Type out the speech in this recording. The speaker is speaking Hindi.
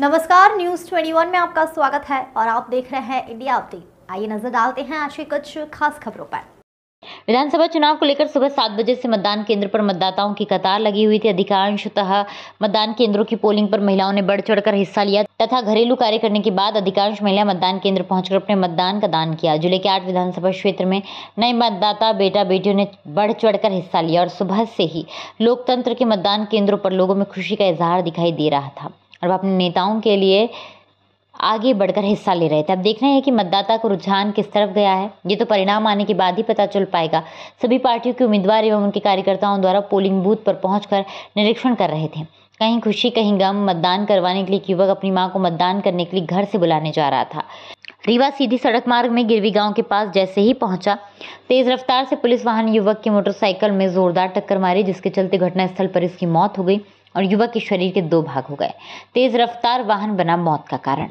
नमस्कार न्यूज 21 में आपका स्वागत है और आप देख रहे हैं इंडिया अपडेट आइए नजर डालते हैं आज की कुछ खास खबरों पर विधानसभा चुनाव को लेकर सुबह सात बजे से मतदान केंद्र पर मतदाताओं की कतार लगी हुई थी अधिकांशतः मतदान केंद्रों की पोलिंग पर महिलाओं ने बढ़ चढ़कर हिस्सा लिया तथा घरेलू कार्य करने के बाद अधिकांश महिला मतदान केंद्र पहुंचकर अपने मतदान का दान किया जिले के आठ विधानसभा क्षेत्र में नए मतदाता बेटा बेटियों ने बढ़ चढ़कर हिस्सा लिया और सुबह से ही लोकतंत्र के मतदान केंद्रों पर लोगों में खुशी का इजहार दिखाई दे रहा था और वह अपने नेताओं के लिए आगे बढ़कर हिस्सा ले रहे थे अब देखना है कि मतदाता को रुझान किस तरफ गया है ये तो परिणाम आने के बाद ही पता चल पाएगा सभी पार्टियों के उम्मीदवार एवं उनके कार्यकर्ताओं द्वारा पोलिंग बूथ पर पहुंचकर निरीक्षण कर रहे थे कहीं खुशी कहीं गम मतदान करवाने के लिए एक युवक अपनी माँ को मतदान करने के लिए घर से बुलाने जा रहा था रीवा सीधी सड़क मार्ग में गिरवी गांव के पास जैसे ही पहुंचा तेज रफ्तार से पुलिस वाहन युवक की मोटरसाइकिल में जोरदार टक्कर मारी जिसके चलते घटनास्थल पर इसकी मौत हो गई और युवक के शरीर के दो भाग हो गए तेज रफ्तार वाहन बना मौत का कारण